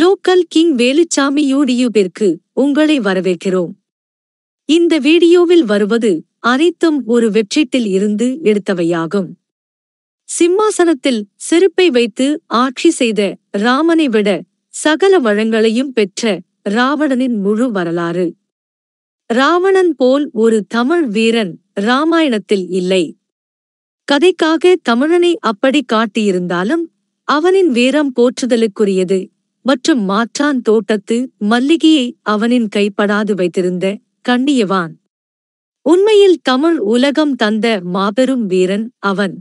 local king Veluchamy யூடியூபிற்கு உங்களை வரவேற்கிறோம் இந்த வீடியோவில் வருவது அனைத்தும் ஒரு வெப்சைட்டில் இருந்து எடுத்தவையாகும் சிம்மாசனத்தில் செருப்பை வைத்து ஆட்சி செய்த ராமனை விட சகல வளங்களையும் பெற்ற ராவணனின் முழு வரலாறு ராவணன் போல் ஒரு தமிழ் வீரன் ராமாயணத்தில் இல்லை கதைக்காக தமிழனை அப்படி காட்டியிருந்தாலும் அவனின் வீரம் போற்றுதலுக்குரியது மற்றும் மாற்றான் தோட்டத்து மல்லிகையை அவனின் கைப்படாது வைத்திருந்த கண்ணியவான் உண்மையில் தமிழ் உலகம் தந்த மாபெரும் வீரன் அவன்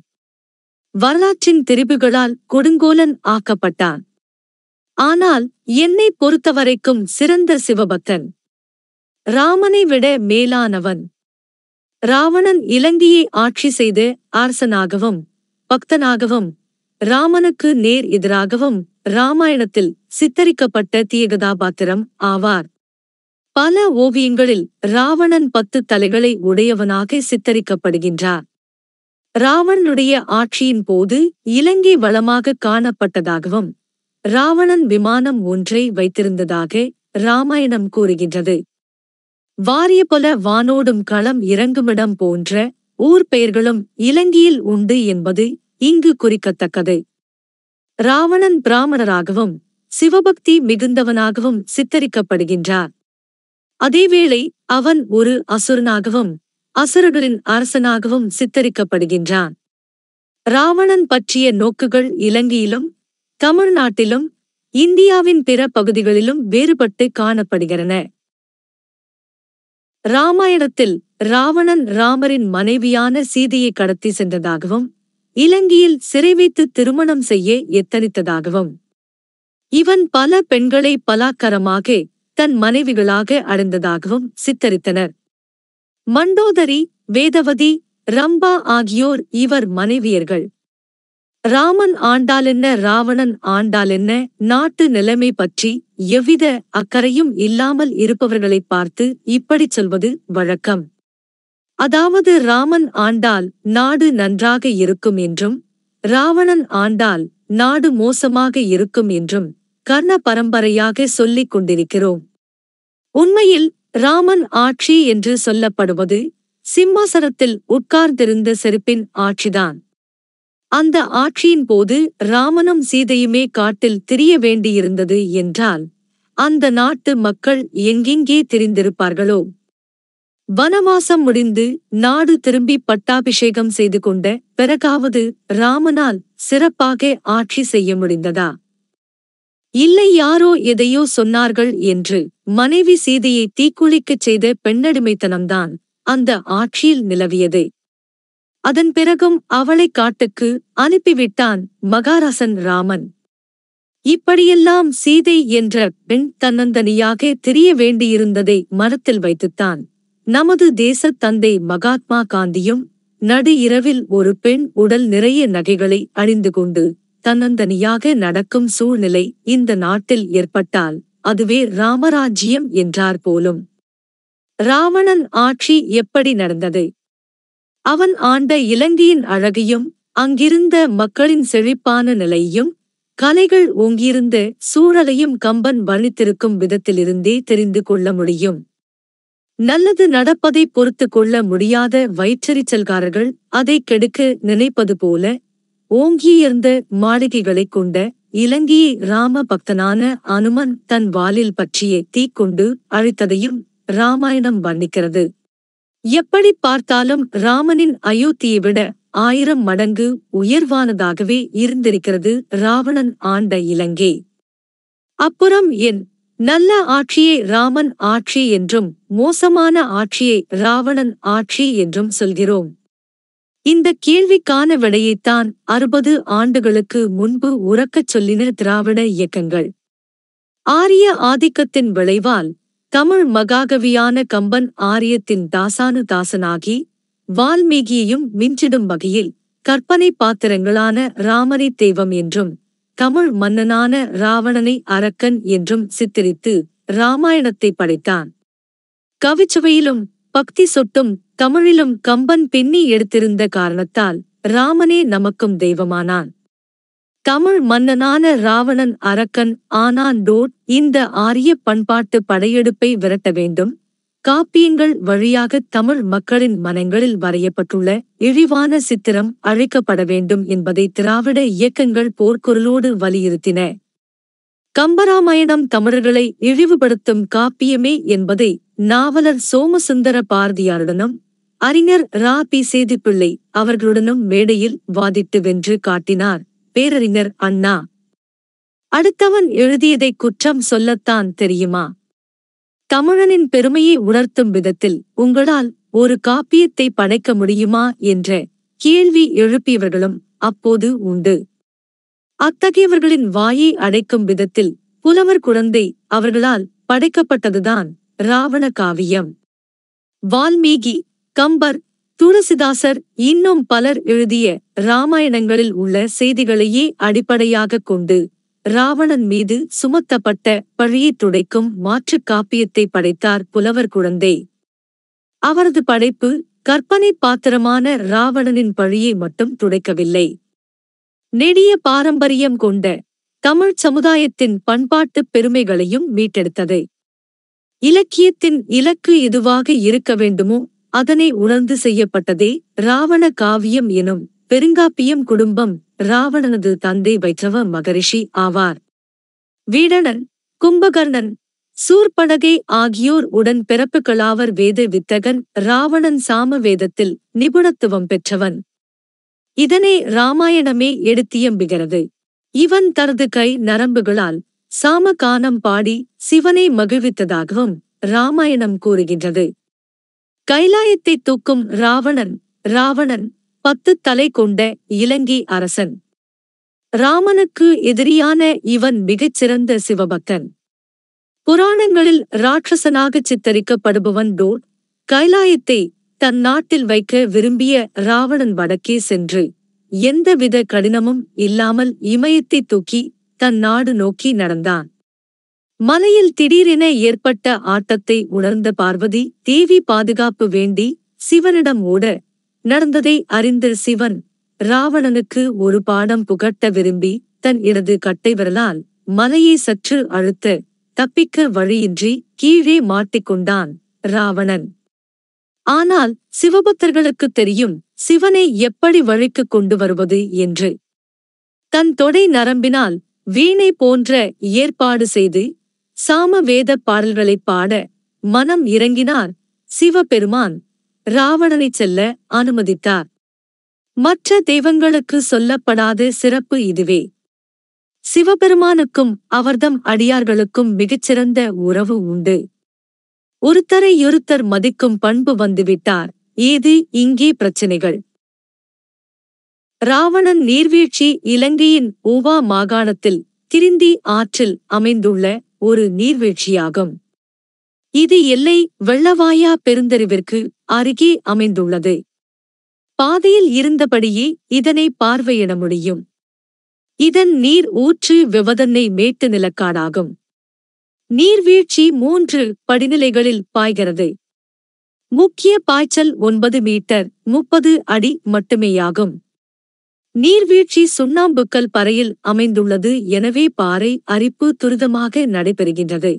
வரலாற்றின் திரிபுகளால் கொடுங்கோலன் ஆக்கப்பட்டான் ஆனால் என்னை பொறுத்தவரைக்கும் சிறந்த சிவபக்தன் ராமனை விட மேலானவன் ராவணன் இலங்கையை ஆட்சி செய்து அரசனாகவும் பக்தனாகவும் ராமனுக்கு நேர் எதிராகவும் ராமாயணத்தில் சித்தரிக்கப்பட்ட தீயகதாபாத்திரம் ஆவார் பல ஓவியங்களில் ராவணன் பத்து தலைகளை உடையவனாக சித்தரிக்கப்படுகின்றார் ராவணனுடைய ஆட்சியின் போது இலங்கை வளமாக காணப்பட்டதாகவும் ராவணன் விமானம் ஒன்றை வைத்திருந்ததாக ராமாயணம் கூறுகின்றது வாரியபல வானோடும் களம் இறங்குமிடம் போன்ற ஊர் பெயர்களும் இலங்கையில் உண்டு என்பது இங்கு குறிக்கத்தக்கது ராவணன் பிராமணராகவும் சிவபக்தி மிகுந்தவனாகவும் சித்தரிக்கப்படுகின்றார் அதேவேளை அவன் ஒரு அசுரனாகவும் அசுரர்களின் அரசனாகவும் சித்தரிக்கப்படுகின்றான் ராவணன் பற்றிய நோக்குகள் இலங்கையிலும் தமிழ்நாட்டிலும் இந்தியாவின் பிற பகுதிகளிலும் வேறுபட்டு காணப்படுகிறன ராமாயணத்தில் ராவணன் ராமரின் மனைவியான சீதையை கடத்தி சென்றதாகவும் இலங்கையில் சிறை வைத்து திருமணம் செய்ய எத்தனித்ததாகவும் இவன் பல பெண்களை பலாக்கரமாக தன் மனைவிகளாக அடைந்ததாகவும் சித்தரித்தனர் மண்டோதரி வேதவதி ரம்பா ஆகியோர் இவர் மனைவியர்கள் ராமன் ஆண்டாலென்ன ராவணன் ஆண்டாலென்ன நாட்டு நிலைமை பற்றி எவ்வித அக்கறையும் இல்லாமல் இருப்பவர்களை பார்த்து இப்படிச் சொல்வது வழக்கம் அதாவது ராமன் ஆண்டால் நாடு நன்றாக இருக்கும் என்றும் ராவணன் ஆண்டால் நாடு மோசமாக இருக்கும் என்றும் கர்ண பரம்பரையாக சொல்லிக் கொண்டிருக்கிறோம் உண்மையில் ராமன் ஆட்சி என்று சொல்லப்படுவது சிம்மாசனத்தில் உட்கார்ந்திருந்த செருப்பின் ஆட்சிதான் அந்த ஆட்சியின் போது ராமனும் சீதையுமே காட்டில் திரிய வேண்டியிருந்தது என்றால் அந்த நாட்டு மக்கள் எங்கெங்கே திரிந்திருப்பார்களோ வனவாசம் முடிந்து நாடு திரும்பி பட்டாபிஷேகம் செய்து கொண்ட பிறகாவது ராமனால் சிறப்பாக ஆட்சி செய்ய முடிந்ததா இல்லை யாரோ எதையோ சொன்னார்கள் என்று மனைவி சீதையை தீக்குளிக்கச் செய்த பெண்ணடிமைத்தனம்தான் அந்த ஆட்சியில் நிலவியது அதன் பிறகும் அவளை காட்டுக்கு அனுப்பிவிட்டான் மகாராசன் ராமன் இப்படியெல்லாம் சீதை என்ற பெண் தன்னந்தனியாக தெரிய வேண்டியிருந்ததை மரத்தில் வைத்துத்தான் நமது தேசத் தந்தை மகாத்மா காந்தியும் நடு இரவில் ஒரு பெண் உடல் நிறைய நகைகளை அணிந்து கொண்டு தன்னந்தனியாக நடக்கும் சூழ்நிலை இந்த நாட்டில் ஏற்பட்டால் அதுவே ராமராஜ்யம் என்றார் போலும் ராவணன் ஆட்சி எப்படி நடந்தது அவன் ஆண்ட இலங்கையின் அழகையும் அங்கிருந்த மக்களின் செழிப்பான நிலையும் கலைகள் ஓங்கியிருந்த சூழலையும் கம்பன் வர்ணித்திருக்கும் விதத்திலிருந்தே தெரிந்து கொள்ள முடியும் நல்லது நடப்பதை பொறுத்து கொள்ள முடியாத வயிற்றறிச்சல்காரர்கள் அதை கெடுக்க நினைப்பது போல ஓங்கியிருந்த மாளிகைகளைக் கொண்ட இலங்கையை ராம பக்தனான அனுமன் தன் வாலில் பற்றிய தீக்கொண்டு அழித்ததையும் ராமாயணம் வர்ணிக்கிறது எப்படி பார்த்தாலும் ராமனின் அயோத்தியை விட ஆயிரம் மடங்கு உயர்வானதாகவே இருந்திருக்கிறது ராவணன் ஆண்ட இலங்கை அப்புறம் என் நல்ல ஆட்சியை ராமன் ஆட்சி என்றும் மோசமான ஆட்சியை ராவணன் ஆட்சி என்றும் சொல்கிறோம் இந்த கேள்விக்கான விடையைத்தான் அறுபது ஆண்டுகளுக்கு முன்பு உறக்கச் சொல்லின திராவிட இயக்கங்கள் ஆரிய ஆதிக்கத்தின் விளைவால் தமிழ் மகாகவியான கம்பன் ஆரியத்தின் தாசானு தாசனாகி வால்மீகியையும் மிஞ்சிடும் வகையில் கற்பனை பாத்திரங்களான ராமனை தெய்வம் என்றும் தமிழ் மன்னனான ராவணனை அரக்கன் என்றும் சித்தரித்து ராமாயணத்தை படைத்தான் கவிச்சுவையிலும் பக்தி சொட்டும் தமிழிலும் கம்பன் பின்னி எடுத்திருந்த காரணத்தால் ராமனே நமக்கும் தெய்வமானான் தமிழ் மன்னனான ராவணன் அரக்கன் ஆனான் டோட் இந்த ஆரிய பண்பாட்டு படையெடுப்பை விரட்ட வேண்டும் காப்பியங்கள் வழியாக தமிழ் மக்களின் மனங்களில் வரையப்பட்டுள்ள இழிவான சித்திரம் அழிக்கப்பட வேண்டும் என்பதை திராவிட இயக்கங்கள் போர்க்குரலோடு வலியுறுத்தின கம்பராமாயணம் தமிழர்களை இழிவுபடுத்தும் காப்பியமே என்பதை நாவலர் சோமசுந்தர பாரதியாருடனும் அறிஞர் ரா பி சேதிப்பிள்ளை அவர்களுடனும் மேடையில் வாதிட்டு வென்று காட்டினார் பேரறிஞர் அண்ணா அடுத்தவன் எழுதியதை குற்றம் சொல்லத்தான் தெரியுமா தமிழனின் பெருமையை உணர்த்தும் விதத்தில் உங்களால் ஒரு காப்பியத்தை படைக்க முடியுமா என்ற கேள்வி எழுப்பியவர்களும் அப்போது உண்டு அத்தகையவர்களின் வாயை அடைக்கும் விதத்தில் புலவர் குழந்தை அவர்களால் படைக்கப்பட்டதுதான் ராவண காவியம் வால்மீகி கம்பர் துளசிதாசர் இன்னும் பலர் எழுதிய ராமாயணங்களில் உள்ள செய்திகளையே அடிப்படையாகக் கொண்டு ராவணன் மீது சுமத்தப்பட்ட பழியைத் துடைக்கும் மாற்றுக் காப்பியத்தை படைத்தார் புலவர் குழந்தை அவரது படைப்பு கற்பனை பாத்திரமான ராவணனின் பழியை மட்டும் துடைக்கவில்லை நெடிய பாரம்பரியம் கொண்ட தமிழ் சமுதாயத்தின் பண்பாட்டுப் பெருமைகளையும் மீட்டெடுத்தது இலக்கியத்தின் இலக்கு எதுவாக இருக்க வேண்டுமோ அதனை உணர்ந்து செய்யப்பட்டதே ராவண காவியம் எனும் பெருங்காப்பியம் குடும்பம் ராவணனது தந்தை வைற்றவ மகரிஷி ஆவார் வீடணன் கும்பகர்ணன் சூர்படகை ஆகியோர் உடன் பிறப்புகளாவர் வேத வித்தகன் ராவணன் சாம வேதத்தில் நிபுணத்துவம் பெற்றவன் இதனை ராமாயணமே எடுத்தியம்புகிறது இவன் தனது கை நரம்புகளால் சாம கானம் பாடி சிவனை மகிழ்வித்ததாகவும் ராமாயணம் கூறுகின்றது கைலாயத்தை தூக்கும் ராவணன் ராவணன் பத்து தலை கொண்ட இலங்கை அரசன் ராமனுக்கு எதிரியான இவன் மிகச்சிறந்த சிவபக்தன் புராணங்களில் ராட்சசனாக சித்தரிக்கப்படுபவன் டோர் கைலாயத்தை தன் நாட்டில் வைக்க விரும்பிய ராவணன் வடக்கே சென்று எந்தவித கடினமும் இல்லாமல் இமயத்தை தூக்கி தன் நாடு நோக்கி நடந்தான் மலையில் திடீரென ஏற்பட்ட ஆட்டத்தை உணர்ந்த பார்வதி தேவி பாதுகாப்பு வேண்டி சிவனிடம் ஓட நடந்ததை அறிந்த சிவன் ராவணனுக்கு ஒரு பாடம் புகட்ட விரும்பி தன் இடது கட்டை விரலால் மலையை சற்று அழுத்து தப்பிக்க வழியின்றி கீழே மாட்டிக்கொண்டான் ராவணன் ஆனால் சிவபக்தர்களுக்கு தெரியும் சிவனை எப்படி வழிக்கு கொண்டு வருவது என்று தன் தொடை நரம்பினால் வீணை போன்ற ஏற்பாடு செய்து சாம பாடல்களைப் பாட மனம் இறங்கினார் சிவபெருமான் ராவணனை செல்ல அனுமதித்தார் மற்ற தெய்வங்களுக்கு சொல்லப்படாத சிறப்பு இதுவே சிவபெருமானுக்கும் அவர்தம் அடியார்களுக்கும் மிகச்சிறந்த உறவு உண்டு ஒருத்தரையொருத்தர் மதிக்கும் பண்பு வந்துவிட்டார் ஏது இங்கே பிரச்சினைகள் ராவணன் நீர்வீழ்ச்சி இலங்கையின் ஓவா மாகாணத்தில் திரிந்தி ஆற்றில் அமைந்துள்ள ஒரு நீர்வீழ்ச்சியாகும் இது எல்லை வெள்ளவாயா பெருந்தறிவிற்கு அருகே அமைந்துள்ளது பாதையில் இருந்தபடியே இதனை பார்வையிட முடியும் இதன் நீர் ஊற்று விவதன்னை மேட்டு நிலக்காடாகும் நீர்வீழ்ச்சி மூன்று படிநிலைகளில் பாய்கிறது முக்கிய பாய்ச்சல் ஒன்பது மீட்டர் முப்பது அடி மட்டுமேயாகும் நீர்வீழ்ச்சி சுண்ணாம்புக்கல் பறையில் அமைந்துள்ளது எனவே பாறை அரிப்பு துரிதமாக நடைபெறுகின்றது